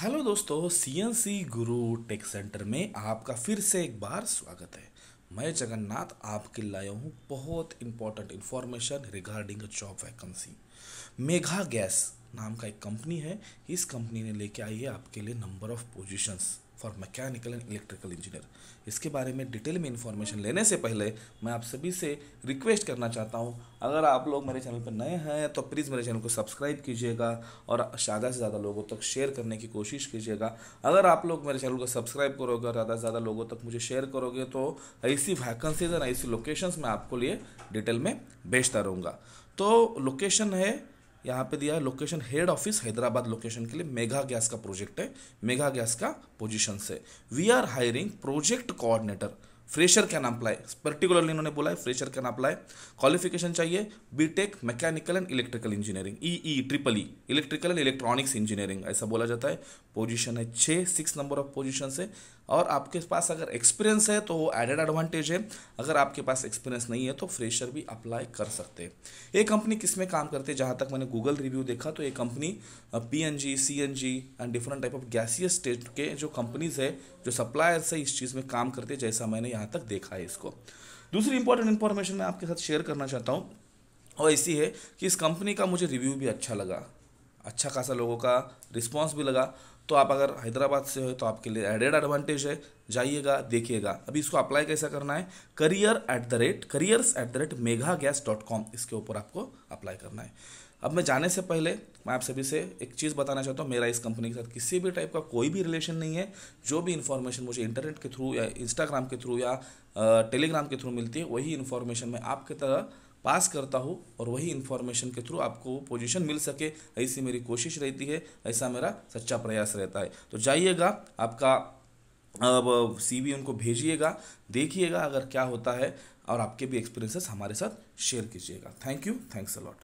hello दोस्तों CNC गुरु take centre में आपका फिर से एक बार स्वागत है मैं जगन्नाथ आपके लाया हूँ बहुत important information regarding job vacancy Megha gas नाम का एक कंपनी है इस कंपनी ने लेके आई है आपके लिए number of positions for mechanical and electrical engineer इसके बारे में डिटेल में इन्फॉर्मेशन लेने से पहले मैं आप सभी से रिक्वेस्ट करना चाहता हूँ अगर आप लोग मेरे चैनल पर नए हैं तो प्लीज़ मेरे चैनल को सब्सक्राइब कीजिएगा और ज़्यादा से ज़्यादा लोगों तक शेयर करने की कोशिश कीजिएगा अगर आप लोग मेरे चैनल को सब्सक्राइब करोगे और ज़्यादा से ज़्यादा लोगों तक मुझे शेयर करोगे तो ऐसी वैकेंसीज और ऐसी लोकेशंस मैं आपको लिए डिटेल में भेजता रहूँगा तो लोकेशन है यहाँ पे दिया है location head office Hyderabad location के लिए मेगा गैस का प्रोजेक्ट है मेगा गैस का पोजीशन से we are hiring project coordinator fresher can apply particularly इन्होंने बोला है फ्रेशर कैन अप्लाई क्वालिफिकेशन चाहिए BTech mechanical and electrical engineering E E triple E electrical and electronics engineering ऐसा बोला जाता है पोजीशन है छः सिक्स नंबर ऑफ पोजिशन है और आपके पास अगर एक्सपीरियंस है तो वो एडेड एडवांटेज है अगर आपके पास एक्सपीरियंस नहीं है तो फ्रेशर भी अप्लाई कर सकते हैं ये कंपनी किस में काम करते हैं जहाँ तक मैंने गूगल रिव्यू देखा तो ये company P N G C N G and different type of gaseous state के जो कंपनीज है जो सप्लायर्स है इस चीज़ में काम करते जैसा मैंने यहाँ तक देखा है इसको दूसरी इंपॉर्टेंट इन्फॉर्मेशन मैं आपके साथ शेयर करना चाहता हूँ और ऐसी है कि इस कंपनी का मुझे रिव्यू भी अच्छा लगा अच्छा खासा लोगों का रिस्पॉन्स भी लगा तो आप अगर हैदराबाद से हो तो आपके लिए एडेड एडवांटेज है जाइएगा देखिएगा अभी इसको अप्लाई कैसा करना है career at the rate careers at the rate Megha gas dot com इसके ऊपर आपको अप्लाई करना है अब मैं जाने से पहले मैं आप सभी से एक चीज़ बताना चाहता हूँ मेरा इस कंपनी के साथ किसी भी टाइप का कोई भी रिलेशन नहीं है जो भी इन्फॉर्मेशन मुझे इंटरनेट के थ्रू या इंस्टाग्राम के थ्रू या टेलीग्राम के थ्रू मिलती है वही इन्फॉर्मेशन मैं आपके तरह पास करता हूँ और वही इन्फॉर्मेशन के थ्रू आपको वो पोजिशन मिल सके ऐसी मेरी कोशिश रहती है ऐसा मेरा सच्चा प्रयास रहता है तो जाइएगा आपका अब सी उनको भेजिएगा देखिएगा अगर क्या होता है और आपके भी एक्सपीरियंसेस हमारे साथ शेयर कीजिएगा thank you thanks a lot lot